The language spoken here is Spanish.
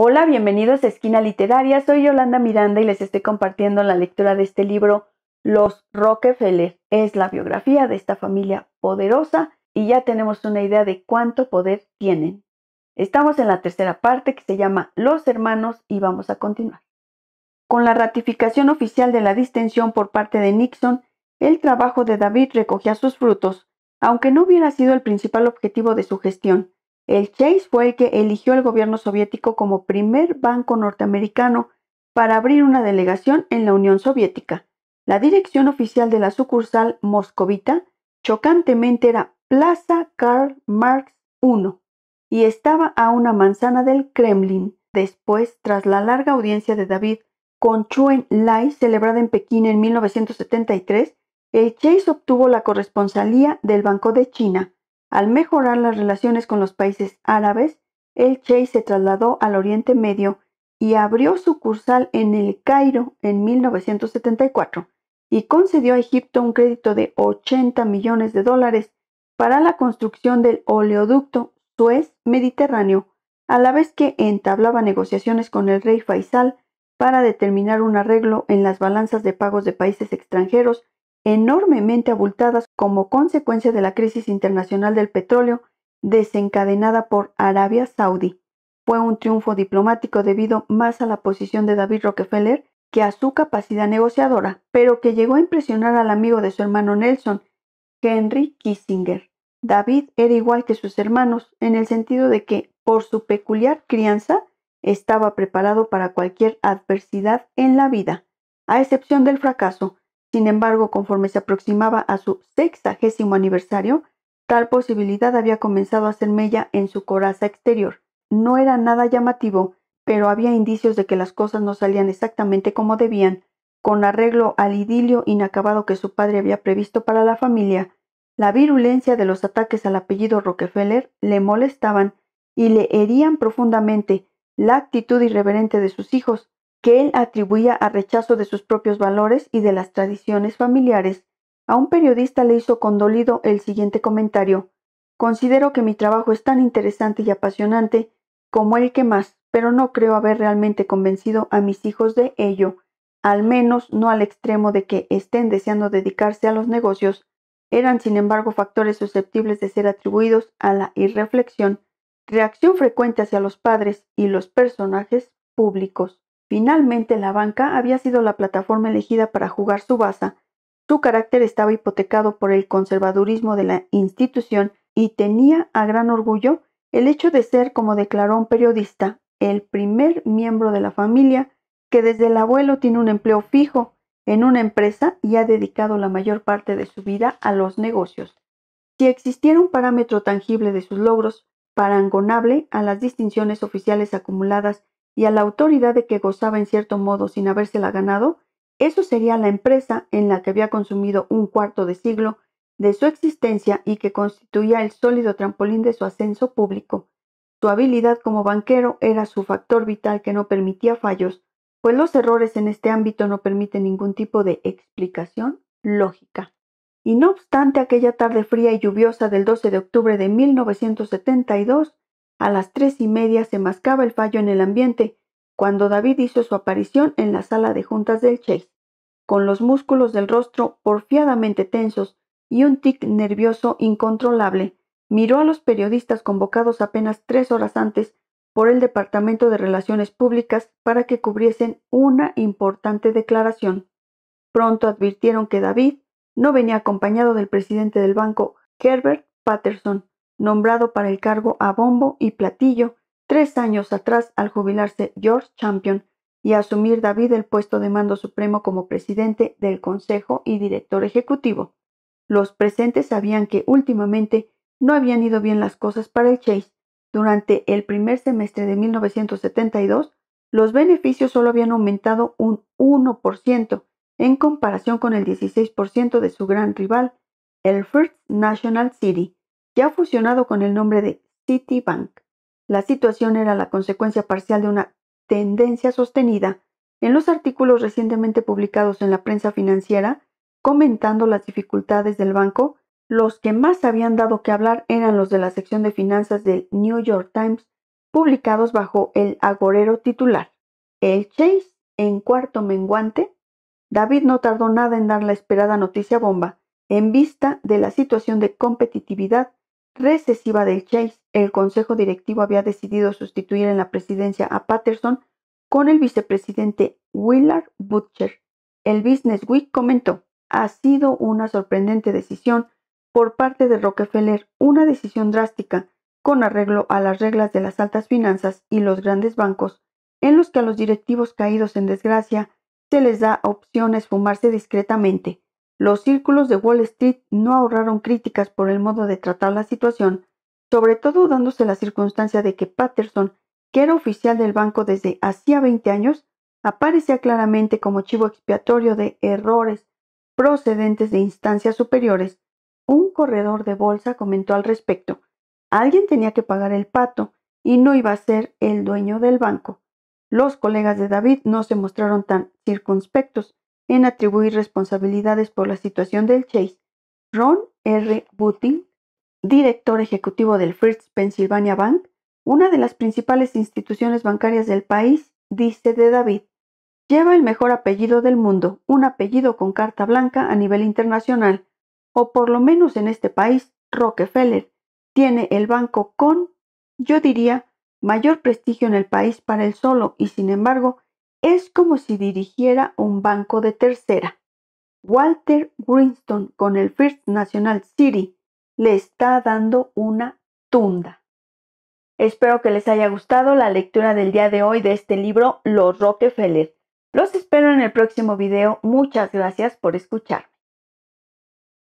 Hola, bienvenidos a Esquina Literaria. Soy Yolanda Miranda y les estoy compartiendo la lectura de este libro, Los Rockefeller. Es la biografía de esta familia poderosa y ya tenemos una idea de cuánto poder tienen. Estamos en la tercera parte que se llama Los Hermanos y vamos a continuar. Con la ratificación oficial de la distensión por parte de Nixon, el trabajo de David recogía sus frutos, aunque no hubiera sido el principal objetivo de su gestión. El Chase fue el que eligió al gobierno soviético como primer banco norteamericano para abrir una delegación en la Unión Soviética. La dirección oficial de la sucursal moscovita chocantemente era Plaza Karl Marx I y estaba a una manzana del Kremlin. Después, tras la larga audiencia de David con Chuen Lai celebrada en Pekín en 1973, el Chase obtuvo la corresponsalía del Banco de China, al mejorar las relaciones con los países árabes, el Che se trasladó al Oriente Medio y abrió sucursal en el Cairo en 1974 y concedió a Egipto un crédito de 80 millones de dólares para la construcción del oleoducto Suez Mediterráneo, a la vez que entablaba negociaciones con el rey Faisal para determinar un arreglo en las balanzas de pagos de países extranjeros enormemente abultadas como consecuencia de la crisis internacional del petróleo desencadenada por Arabia Saudí. Fue un triunfo diplomático debido más a la posición de David Rockefeller que a su capacidad negociadora, pero que llegó a impresionar al amigo de su hermano Nelson, Henry Kissinger. David era igual que sus hermanos, en el sentido de que, por su peculiar crianza, estaba preparado para cualquier adversidad en la vida, a excepción del fracaso, sin embargo, conforme se aproximaba a su sexagésimo aniversario, tal posibilidad había comenzado a ser mella en su coraza exterior. No era nada llamativo, pero había indicios de que las cosas no salían exactamente como debían, con arreglo al idilio inacabado que su padre había previsto para la familia. La virulencia de los ataques al apellido Rockefeller le molestaban y le herían profundamente la actitud irreverente de sus hijos, que él atribuía a rechazo de sus propios valores y de las tradiciones familiares, a un periodista le hizo condolido el siguiente comentario. Considero que mi trabajo es tan interesante y apasionante como el que más, pero no creo haber realmente convencido a mis hijos de ello, al menos no al extremo de que estén deseando dedicarse a los negocios. Eran, sin embargo, factores susceptibles de ser atribuidos a la irreflexión, reacción frecuente hacia los padres y los personajes públicos. Finalmente, la banca había sido la plataforma elegida para jugar su baza. Su carácter estaba hipotecado por el conservadurismo de la institución y tenía a gran orgullo el hecho de ser, como declaró un periodista, el primer miembro de la familia que desde el abuelo tiene un empleo fijo en una empresa y ha dedicado la mayor parte de su vida a los negocios. Si existiera un parámetro tangible de sus logros, parangonable a las distinciones oficiales acumuladas y a la autoridad de que gozaba en cierto modo sin habérsela ganado, eso sería la empresa en la que había consumido un cuarto de siglo de su existencia y que constituía el sólido trampolín de su ascenso público. Su habilidad como banquero era su factor vital que no permitía fallos, pues los errores en este ámbito no permiten ningún tipo de explicación lógica. Y no obstante, aquella tarde fría y lluviosa del 12 de octubre de 1972, a las tres y media se mascaba el fallo en el ambiente, cuando David hizo su aparición en la sala de juntas del Chase, con los músculos del rostro porfiadamente tensos y un tic nervioso incontrolable, miró a los periodistas convocados apenas tres horas antes por el Departamento de Relaciones Públicas para que cubriesen una importante declaración. Pronto advirtieron que David no venía acompañado del presidente del banco, Herbert Patterson, nombrado para el cargo a bombo y platillo tres años atrás al jubilarse George Champion y asumir David el puesto de mando supremo como presidente del Consejo y director ejecutivo. Los presentes sabían que últimamente no habían ido bien las cosas para el Chase. Durante el primer semestre de 1972, los beneficios solo habían aumentado un 1% en comparación con el 16% de su gran rival, el First National City, ya fusionado con el nombre de Citibank. La situación era la consecuencia parcial de una tendencia sostenida en los artículos recientemente publicados en la prensa financiera comentando las dificultades del banco. Los que más habían dado que hablar eran los de la sección de finanzas del New York Times, publicados bajo el agorero titular. El Chase en cuarto menguante. David no tardó nada en dar la esperada noticia bomba, en vista de la situación de competitividad recesiva del Chase, el Consejo Directivo había decidido sustituir en la presidencia a Patterson con el vicepresidente Willard Butcher. El Business Week comentó, ha sido una sorprendente decisión por parte de Rockefeller, una decisión drástica con arreglo a las reglas de las altas finanzas y los grandes bancos, en los que a los directivos caídos en desgracia se les da opción a esfumarse discretamente los círculos de Wall Street no ahorraron críticas por el modo de tratar la situación, sobre todo dándose la circunstancia de que Patterson, que era oficial del banco desde hacía 20 años, aparecía claramente como chivo expiatorio de errores procedentes de instancias superiores. Un corredor de bolsa comentó al respecto. Alguien tenía que pagar el pato y no iba a ser el dueño del banco. Los colegas de David no se mostraron tan circunspectos, en atribuir responsabilidades por la situación del Chase, Ron R. Butting, director ejecutivo del First Pennsylvania Bank, una de las principales instituciones bancarias del país, dice de David. Lleva el mejor apellido del mundo, un apellido con carta blanca a nivel internacional, o por lo menos en este país, Rockefeller. Tiene el banco con, yo diría, mayor prestigio en el país para él solo y sin embargo es como si dirigiera un banco de tercera. Walter Winston con el First National City le está dando una tunda. Espero que les haya gustado la lectura del día de hoy de este libro Los Rockefeller. Los espero en el próximo video. Muchas gracias por escucharme.